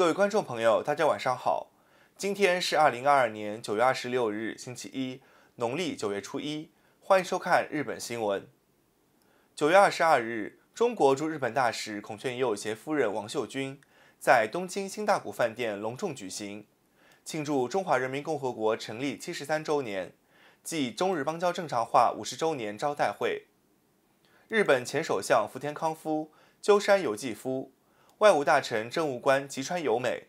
各位观众朋友，大家晚上好。今天是二零二二年九月二十六日，星期一，农历九月初一。欢迎收看日本新闻。九月二十二日，中国驻日本大使孔铉佑携夫人王秀君，在东京新大谷饭店隆重举行庆祝中华人民共和国成立七十三周年暨中日邦交正常化五十周年招待会。日本前首相福田康夫、鸠山由纪夫。外务大臣政务官吉川由美，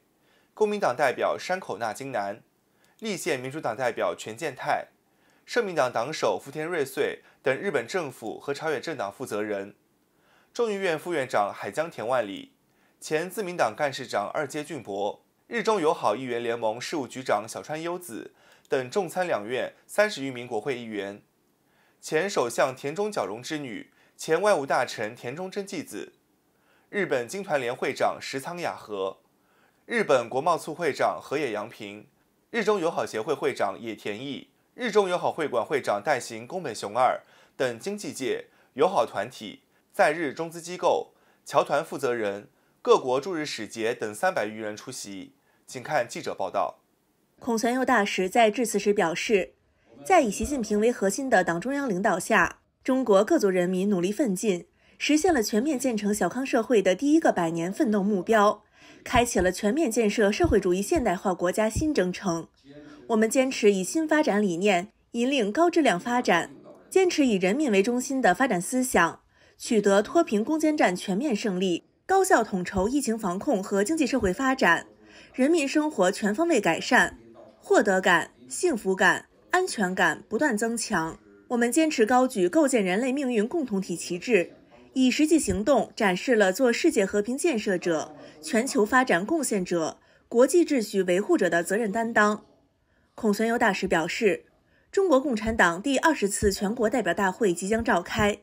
公民党代表山口纳金男，立宪民主党代表权健太，社民党党首福田瑞穗等日本政府和朝野政党负责人，众议院副院长海江田万里，前自民党干事长二阶俊博，日中友好议员联盟事务局长小川优子等众参两院三十余名国会议员，前首相田中角荣之女，前外务大臣田中真纪子。日本经团联会长石仓雅和，日本国贸促会长河野洋平，日中友好协会会长野田毅，日中友好会馆会长代行宫本雄二等经济界友好团体，在日中资机构、侨团负责人、各国驻日使节等三百余人出席。请看记者报道。孔铉佑大使在致辞时表示，在以习近平为核心的党中央领导下，中国各族人民努力奋进。实现了全面建成小康社会的第一个百年奋斗目标，开启了全面建设社会主义现代化国家新征程。我们坚持以新发展理念引领高质量发展，坚持以人民为中心的发展思想，取得脱贫攻坚战全面胜利，高效统筹疫情防控和经济社会发展，人民生活全方位改善，获得感、幸福感、安全感不断增强。我们坚持高举构建人类命运共同体旗帜。以实际行动展示了做世界和平建设者、全球发展贡献者、国际秩序维护者的责任担当。孔玄游大使表示，中国共产党第二十次全国代表大会即将召开，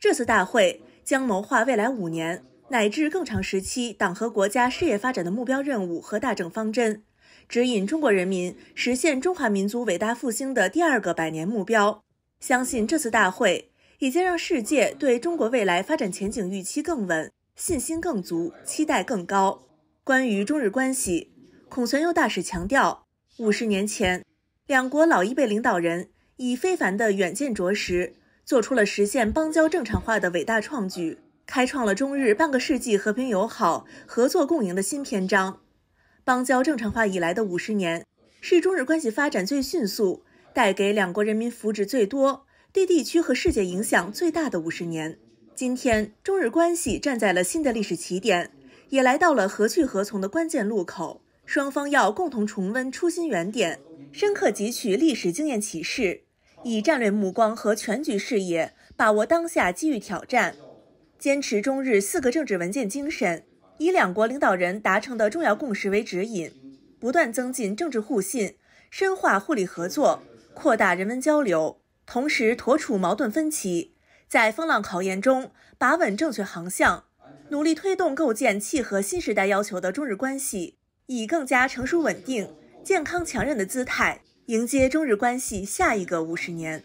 这次大会将谋划未来五年乃至更长时期党和国家事业发展的目标任务和大政方针，指引中国人民实现中华民族伟大复兴的第二个百年目标。相信这次大会。已经让世界对中国未来发展前景预期更稳，信心更足，期待更高。关于中日关系，孔存佑大使强调，五十年前，两国老一辈领导人以非凡的远见卓识，做出了实现邦交正常化的伟大创举，开创了中日半个世纪和平友好、合作共赢的新篇章。邦交正常化以来的五十年，是中日关系发展最迅速，带给两国人民福祉最多。对地区和世界影响最大的五十年，今天中日关系站在了新的历史起点，也来到了何去何从的关键路口。双方要共同重温初心原点，深刻汲取历史经验启示，以战略目光和全局视野把握当下机遇挑战，坚持中日四个政治文件精神，以两国领导人达成的重要共识为指引，不断增进政治互信，深化互利合作，扩大人文交流。同时，妥处矛盾分歧，在风浪考验中把稳正确航向，努力推动构建契合新时代要求的中日关系，以更加成熟稳定、健康强韧的姿态迎接中日关系下一个五十年。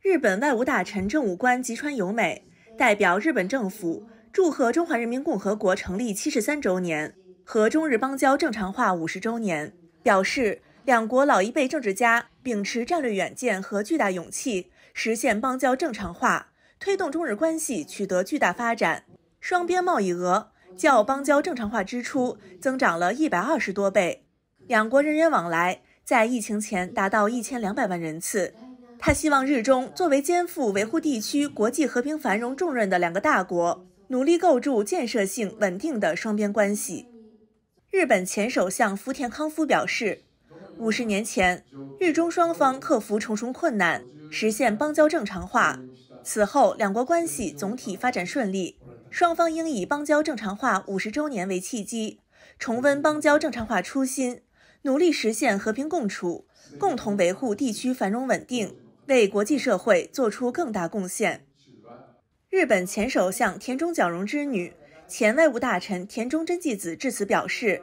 日本外务大臣政务官吉川由美代表日本政府祝贺中华人民共和国成立七十三周年和中日邦交正常化五十周年，表示。两国老一辈政治家秉持战略远见和巨大勇气，实现邦交正常化，推动中日关系取得巨大发展。双边贸易额较邦交正常化之初增长了一百二十多倍，两国人员往来在疫情前达到一千两百万人次。他希望日中作为肩负维护地区国际和平繁荣重任的两个大国，努力构筑建设性稳定的双边关系。日本前首相福田康夫表示。五十年前，日中双方克服重重困难，实现邦交正常化。此后，两国关系总体发展顺利。双方应以邦交正常化五十周年为契机，重温邦交正常化初心，努力实现和平共处，共同维护地区繁荣稳定，为国际社会作出更大贡献。日本前首相田中角荣之女、前外务大臣田中真纪子致辞表示。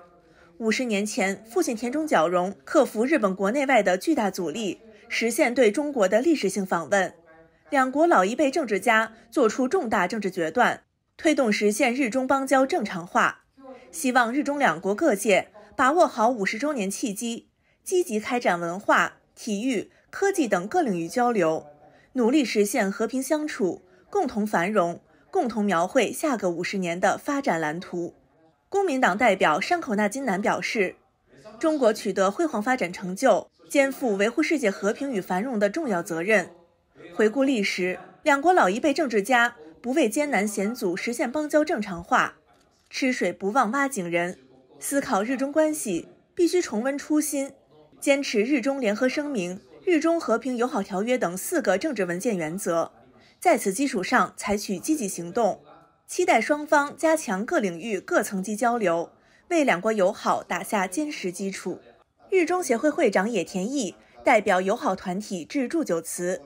五十年前，父亲田中角荣克服日本国内外的巨大阻力，实现对中国的历史性访问。两国老一辈政治家作出重大政治决断，推动实现日中邦交正常化。希望日中两国各界把握好五十周年契机，积极开展文化、体育、科技等各领域交流，努力实现和平相处、共同繁荣，共同描绘下个五十年的发展蓝图。公民党代表山口那金男表示，中国取得辉煌发展成就，肩负维护世界和平与繁荣的重要责任。回顾历史，两国老一辈政治家不畏艰难险阻，实现邦交正常化，吃水不忘挖井人。思考日中关系，必须重温初心，坚持日中联合声明、日中和平友好条约等四个政治文件原则，在此基础上采取积极行动。期待双方加强各领域各层级交流，为两国友好打下坚实基础。日中协会会长野田毅代表友好团体致祝酒辞，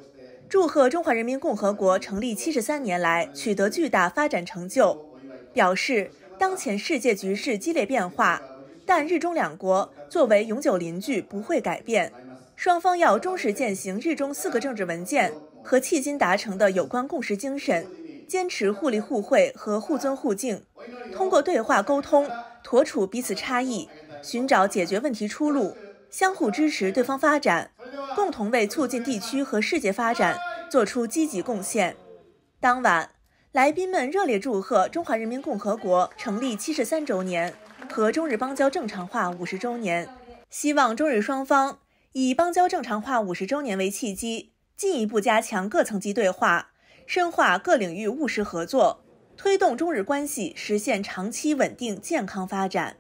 祝贺中华人民共和国成立七十三年来取得巨大发展成就，表示当前世界局势激烈变化，但日中两国作为永久邻居不会改变，双方要忠实践行日中四个政治文件和迄今达成的有关共识精神。坚持互利互惠和互尊互敬，通过对话沟通，妥处彼此差异，寻找解决问题出路，相互支持对方发展，共同为促进地区和世界发展做出积极贡献。当晚，来宾们热烈祝贺中华人民共和国成立七十三周年和中日邦交正常化五十周年，希望中日双方以邦交正常化五十周年为契机，进一步加强各层级对话。深化各领域务实合作，推动中日关系实现长期稳定健康发展。